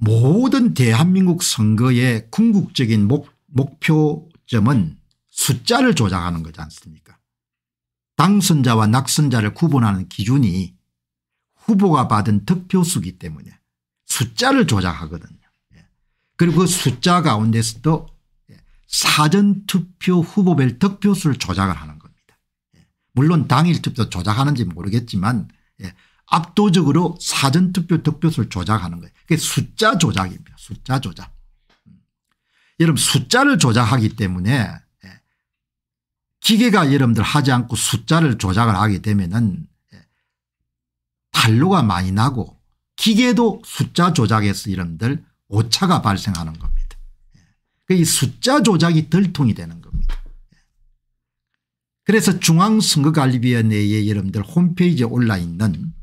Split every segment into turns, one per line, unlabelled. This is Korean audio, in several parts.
모든 대한민국 선거의 궁극적인 목, 목표점은 숫자를 조작하는 거지 않습니까 당선자와 낙선자를 구분하는 기준이 후보가 받은 득표수기 때문에 숫자를 조작하거든요. 예. 그리고 그 숫자 가운데서도 예. 사전투표 후보별 득표수를 조작을 하는 겁니다. 예. 물론 당일 투표 조작하는지 모르겠지만 압도적으로 사전투표 득표수를 조작하는 거예요. 그게 숫자 조작입니다. 숫자 조작. 음. 여러분 숫자를 조작하기 때문에 예, 기계가 여러분들 하지 않고 숫자를 조작을 하게 되면은 탄로가 예, 많이 나고 기계도 숫자 조작에서 여러분들 오차가 발생하는 겁니다. 예. 이 숫자 조작이 들통이 되는 겁니다. 그래서 중앙선거관리위원회의 여러분들 홈페이지에 올라 있는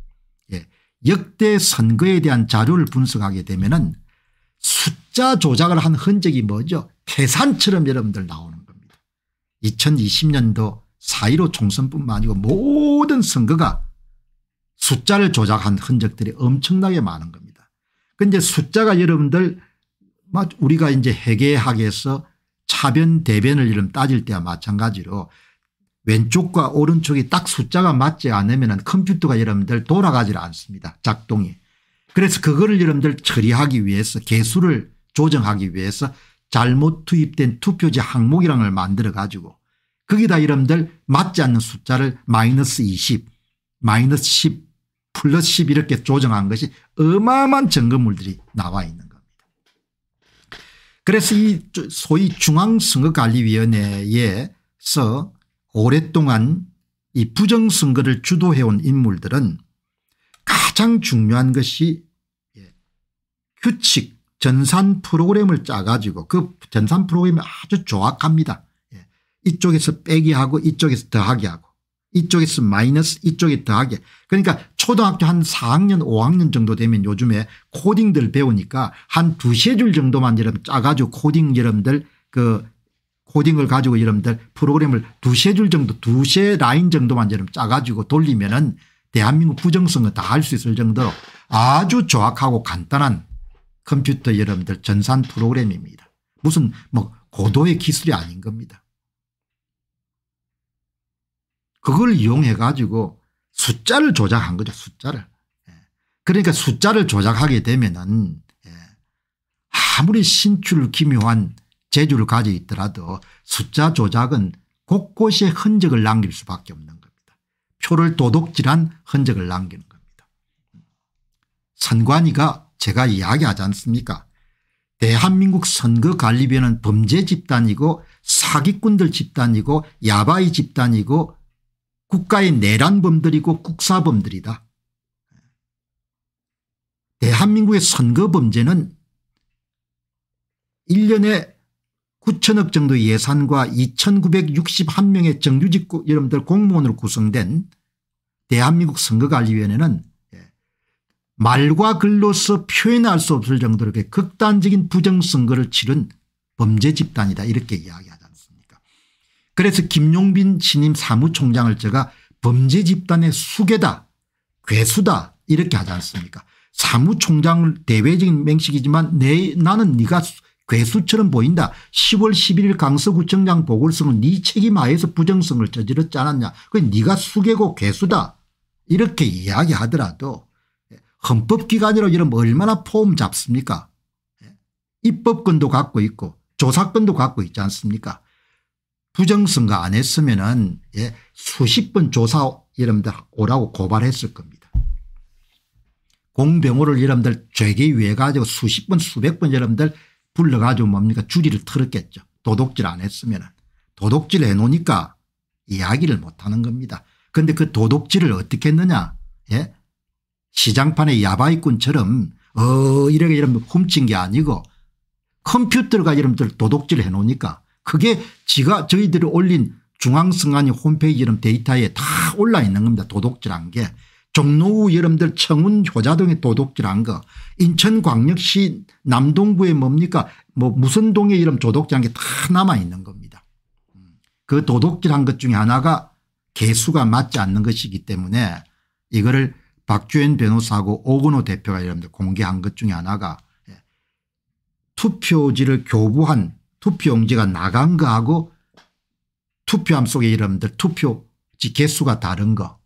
역대 선거에 대한 자료를 분석하게 되면 은 숫자 조작을 한 흔적이 뭐죠 태산처럼 여러분들 나오는 겁니다. 2020년도 4.15 총선뿐만 아니고 모든 선거가 숫자를 조작한 흔적들이 엄청나게 많은 겁니다. 근데 숫자가 여러분들 우리가 이제 해계학에서 차변 대변을 이름 따질 때와 마찬가지로 왼쪽과 오른쪽이 딱 숫자가 맞지 않으면 컴퓨터가 여러분들 돌아가질 않습니다. 작동이. 그래서 그거를 여러분들 처리하기 위해서 개수를 조정하기 위해서 잘못 투입된 투표지 항목이라는 걸 만들어 가지고 거기다 여러분들 맞지 않는 숫자를 마이너스 20 마이너스 10 플러스 10 이렇게 조정한 것이 어마어마한 점검물들이 나와 있는 겁니다. 그래서 이 소위 중앙선거관리위원회에서 오랫동안 이 부정선거를 주도해온 인물들은 가장 중요한 것이 예, 규칙 전산 프로그램을 짜가지고 그 전산 프로그램이 아주 조악합니다. 예, 이쪽에서 빼기 하고 이쪽에서 더하기 하고 이쪽에서 마이너스 이쪽에 더하기 그러니까 초등학교 한 4학년 5학년 정도 되면 요즘에 코딩들 배우니까 한 두세 줄 정도만 여러분 짜가지고 코딩 여러분들 그 코딩을 가지고 여러분들 프로그램을 두세 줄 정도 두세 라인 정도만 여러분 짜가지고 돌리면은 대한민국 부정성을다 할 수 있을 정도로 아주 정확하고 간단한 컴퓨터 여러분들 전산 프로그램입니다. 무슨 뭐 고도의 기술이 아닌 겁니다. 그걸 이용해 가지고 숫자를 조작한 거죠 숫자를. 예. 그러니까 숫자를 조작하게 되면은 예, 아무리 신출 기묘한 재주를 가지고 있더라도 숫자 조작은 곳곳에 흔적을 남길 수밖에 없는 겁니다. 표를 도둑질한 흔적을 남기는 겁니다. 선관위가 제가 이야기하지 않습니까 대한민국 선거관리위는 범죄 집단이고 사기꾼들 집단이고 야바이 집단이고 국가의 내란범들이고 국사범들이다. 대한민국의 선거범죄는 1년에 9천억 정도 예산과 2961명의 정규직 여러분들 공무원으로 구성된 대한민국 선거관리위원회는 예, 말과 글로서 표현할 수 없을 정도로 극단적인 부정선거를 치른 범죄 집단이다 이렇게 이야기하지 않습니까 그래서 김용빈 신임 사무총장을 제가 범죄 집단의 수괴다 괴수다 이렇게 하지 않습니까 사무총장을 대외적인 맹식이지만 내 나는 네가 괴수처럼 보인다. 10월 11일 강서구청장 보궐선은 네 책임 하에서 부정성을 저질렀지 않았냐. 그건 네가 수개고 괴수다. 이렇게 이야기하더라도 예, 헌법기관으로 이러면 얼마나 포음 잡습니까 예, 입법권도 갖고 있고 조사권도 갖고 있지 않습니까 부정선거 안 했으면 은 예, 수십 번 조사 여러분들 오라고 고발했을 겁니다. 공병호를 여러분들 죄기 위해 가지고 수십 번 수백 번 여러분들 불러가지고 뭡니까 주리를 틀었겠죠. 도둑질 안 했으면 도둑질 해놓으니까 이야기를 못하는 겁니다. 그런데 그 도둑질을 어떻게 했느냐 예? 시장판의 야바이꾼처럼 어 이렇게 이러면 훔친 게 아니고 컴퓨터가 이름들 도둑질 해놓으니까 그게 지가 저희들이 올린 중앙승안이 홈페이지 이런 데이터에 다 올라 있는 겁니다. 도둑질한 게. 종로우 여러분들 청운 효자동에 도둑질한 거 인천광역시 남동구에 뭡니까 뭐무슨동에 이름 도둑질한 게 다 남아있는 겁니다. 음. 그 도둑질한 것 중에 하나가 개수가 맞지 않는 것이기 때문에 이거를 박주현 변호사하고 오근호 대표가 여러분들 공개한 것 중에 하나가 예, 투표지를 교부한 투표용지가 나간 거하고 투표함 속에 여러분들 투표지 개수가 다른 거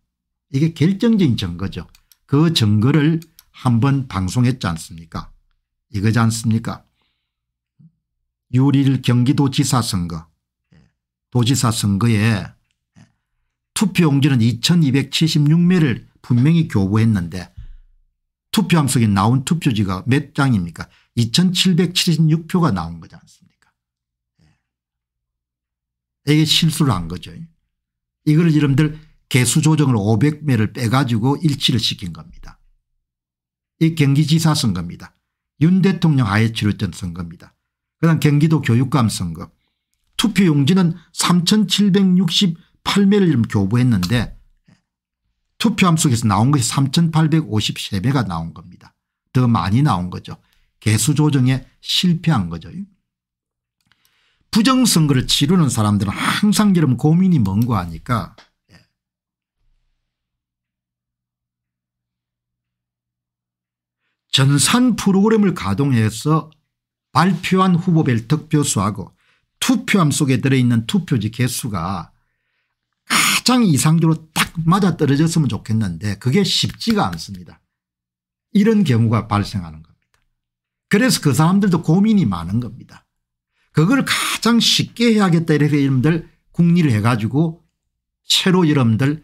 이게 결정적인 증거죠. 그 증거를 한 번 방송했지 않습니까 이거지 않습니까 6월 1일 경기도지사 선거 도지사 선거에 투표용지는 2276매를 분명히 교부했는데 투표함석에 나온 투표지가 몇 장입니까 2776표가 나온 거지 않습니까 예. 이게 실수를 한 거죠. 이걸 여러분들 개수 조정을 500매를 빼가지고 일치를 시킨 겁니다. 이 경기지사 선거입니다. 윤 대통령 하에 치렀던 선거입니다. 그 다음 경기도 교육감 선거. 투표용지는 3768매를 교부했는데 투표함 속에서 나온 것이 3853매가 나온 겁니다. 더 많이 나온 거죠. 개수 조정에 실패한 거죠. 부정선거를 치르는 사람들은 항상 이런 고민이 뭔고 하니까 전산 프로그램을 가동해서 발표한 후보별 득표수하고 투표함 속에 들어있는 투표지 개수가 가장 이상적으로 딱 맞아떨어졌으면 좋겠는데 그게 쉽지가 않습니다. 이런 경우가 발생하는 겁니다. 그래서 그 사람들도 고민이 많은 겁니다. 그걸 가장 쉽게 해야겠다 이렇게 여러분들 국리를 해가지고 새로 여러분들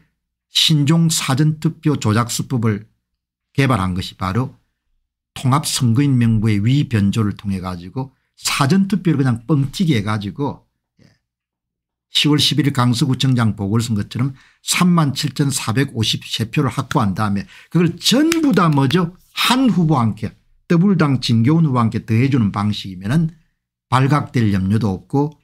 신종 사전투표 조작 수법을 개발한 것이 바로 통합선거인 명부의 위변조를 통해 가지고 사전투표를 그냥 뻥튀기 해가지고 10월 예. 11일 강서구청장 보궐선거처럼 3만 7,453표를 확보한 다음에 그걸 전부 다 뭐죠 한 후보한테 더불당 진교훈 후보한테 더해주는 방식이면 은 발각될 염려도 없고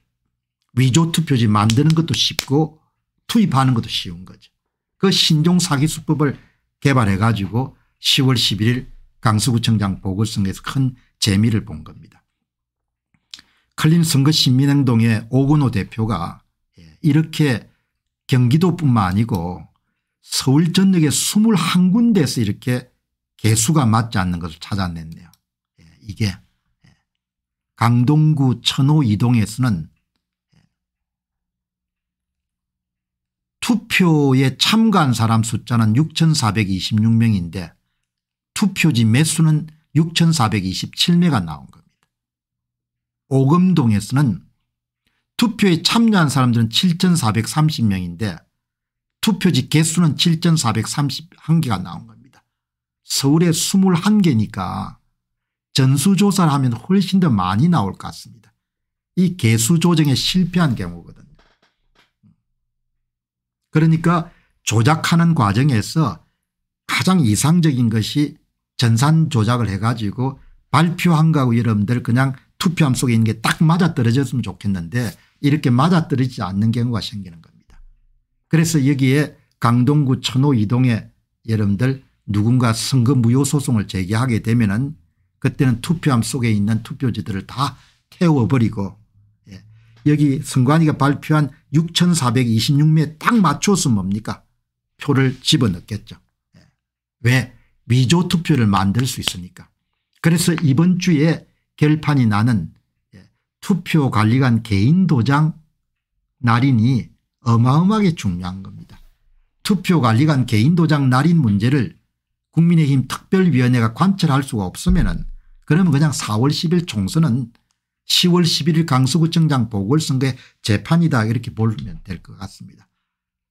위조투표지 만드는 것도 쉽고 투입하는 것도 쉬운 거죠. 그 신종 사기 수법을 개발해 가지고 10월 11일 강서구청장 보궐선거에서 큰 재미를 본 겁니다. 클린 선거 시민행동의 오근호 대표가 예, 이렇게 경기도뿐만 아니고 서울 전역의 21군데에서 이렇게 개수가 맞지 않는 것을 찾아냈네요. 예, 이게 예, 강동구 천호 이동에서는 투표에 참가한 사람 숫자는 6426명인데 투표지 매수는 6427매가 나온 겁니다. 오금동에서는 투표에 참여한 사람들은 7430명인데 투표지 개수는 7431개가 나온 겁니다. 서울에 21개니까 전수조사를 하면 훨씬 더 많이 나올 것 같습니다. 이 개수 조정에 실패한 경우거든요. 그러니까 조작하는 과정에서 가장 이상적인 것이 전산 조작을 해가지고 발표한 거하고 여러분들 그냥 투표함 속에 있는 게 딱 맞아떨어졌으면 좋겠는데 이렇게 맞아떨어지지 않는 경우가 생기는 겁니다. 그래서 여기에 강동구 천호 이동에 여러분들 누군가 선거 무효 소송을 제기하게 되면 은 그때는 투표함 속에 있는 투표지들을 다 태워버리고 예. 여기 선관위가 발표한 6426명에 딱 맞춰서 뭡니까 표를 집어넣겠죠. 예. 왜 위조 투표를 만들 수 있으니까. 그래서 이번 주에 결판이 나는 예, 투표관리관 개인도장 날인이 어마어마하게 중요한 겁니다. 투표관리관 개인도장 날인 문제를 국민의힘 특별위원회가 관철할 수가 없으면 그러면 그냥 4월 10일 총선은 10월 11일 강서구청장 보궐선거의 재판이다 이렇게 보면 될 것 같습니다.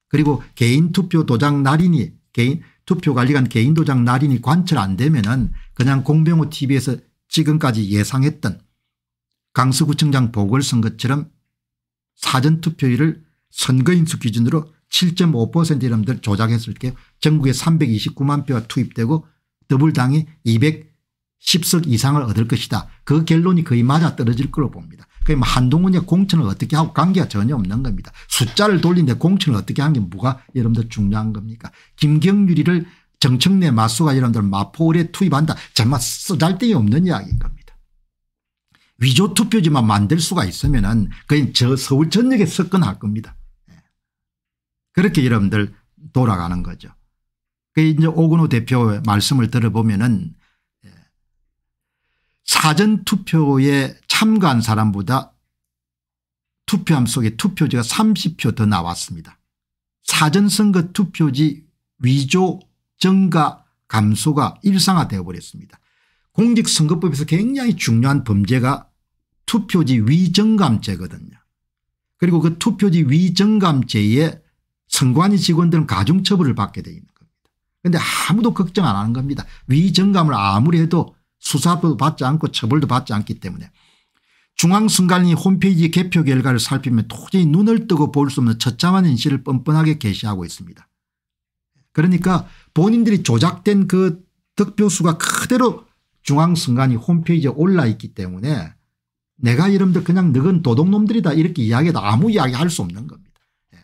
그리고 개인투표 도장 날인이 개인 투표관리관 개인도장 날인이 관철 안 되면 은 그냥 공병호 tv에서 지금까지 예상했던 강서구청장 보궐선거처럼 사전투표율을 선거인수 기준으로 7.5% 이름들 조작했을 게 전국에 329만 표가 투입되고 더블당이 210석 이상을 얻을 것이다. 그 결론이 거의 맞아떨어질 거로 봅니다. 그럼 한동훈의 공천을 어떻게 하고 관계가 전혀 없는 겁니다. 숫자를 돌리는데 공천을 어떻게 한 게 뭐가 여러분들 중요한 겁니까 김경률이를 정청래 마수가 여러분들 마포에 투입한다 정말 쓰잘데기 없는 이야기인 겁니다. 위조 투표지만 만들 수가 있으면 그냥 저 서울 전역에 석권할 겁니다. 예. 그렇게 여러분들 돌아가는 거죠. 그 이제 오근호 대표 말씀을 들어보면은 예. 사전투표의 참가한 사람보다 투표함 속에 투표지가 30표 더 나왔습니다. 사전선거 투표지 위조 증가 감소가 일상화되어 버렸습니다. 공직선거법에서 굉장히 중요한 범죄가 투표지 위증감죄거든요. 그리고 그 투표지 위증감죄에 선관위 직원들은 가중처벌을 받게 되어 있는 겁니다. 그런데 아무도 걱정 안 하는 겁니다. 위증감을 아무리 해도 수사도 받지 않고 처벌도 받지 않기 때문에 중앙선관위 홈페이지 개표 결과를 살피면 도저히 눈을 뜨고 볼 수 없는 처참한 현실을 뻔뻔하게 게시하고 있습니다. 그러니까 본인들이 조작된 그 득표수가 그대로 중앙선관위 홈페이지에 올라있기 때문에 내가 여러분 그냥 늙은 도둑놈들이다 이렇게 이야기해도 아무 이야기할 수 없는 겁니다. 예.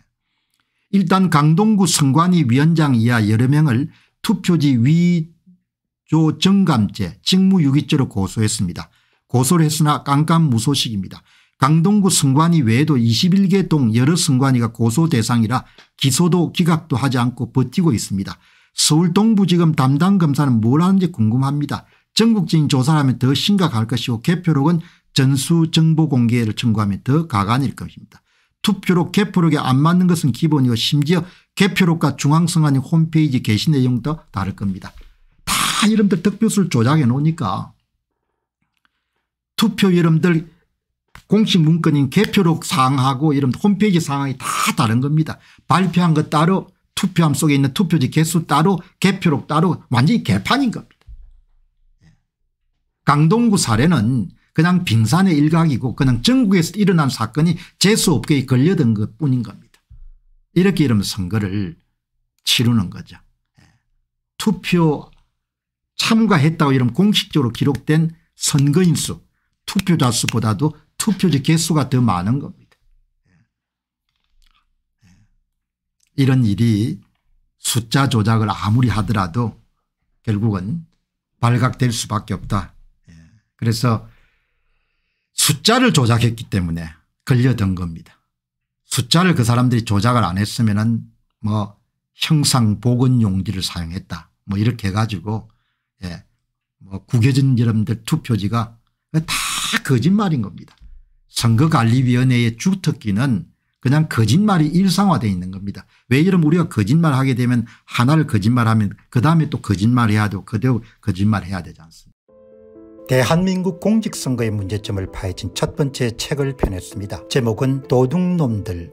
일단 강동구 선관위 위원장 이하 여러 명을 투표지 위조 정감죄 직무유기죄로 고소했습니다. 고소를 했으나 깜깜무소식입니다. 강동구 승관이 외에도 21개 동 여러 승관이가 고소 대상이라 기소도 기각도 하지 않고 버티고 있습니다. 서울 동부지검 담당 검사는 뭘 하는지 궁금합니다. 전국적인 조사라면 더 심각할 것이고 개표록은 전수정보공개를 청구하면 더 가관일 것입니다. 투표록 개표록에 안 맞는 것은 기본이고 심지어 개표록과 중앙선관위 홈페이지 게시 내용도 다를 겁니다. 다 이름들 득표수를 조작해 놓으니까 투표 여러분들 공식 문건인 개표록 상항하고 이런 홈페이지 상황이다 다른 겁니다. 발표한 것 따로 투표함 속에 있는 투표지 개수 따로 개표록 따로 완전히 개판인 겁니다. 강동구 사례는 그냥 빙산의 일각이고 그냥 전국에서 일어난 사건이 재수없게 걸려든 것 뿐인 겁니다. 이렇게 이러면 선거를 치르는 거죠. 투표 참가했다고 이런 공식적으로 기록된 선거인수 투표자 수보다도 투표지 개수가 더 많은 겁니다. 예. 예. 이런 일이 숫자 조작을 아무리 하더라도 결국은 발각될 수밖에 없다. 예. 그래서 숫자를 조작했기 때문에 걸려든 겁니다. 숫자를 그 사람들이 조작을 안 했으면 뭐 형상 복원 용지를 사용했다. 뭐 이렇게 해가지고 예. 뭐 구겨진 여러분들 투표지가 다다 거짓말인 겁니다. 선거관리위원회의 주특기는 그냥 거짓말이 일상화되어 있는 겁니다. 왜 이러면 우리가 거짓말하게 되면 하나를 거짓말하면 그다음에 또 거짓말해야 되고 그대로 거짓말해야 되지 않습니까 대한민국 공직선거의 문제점을 파헤친 첫 번째 책을 펴냈습니다. 제목은 도둑놈들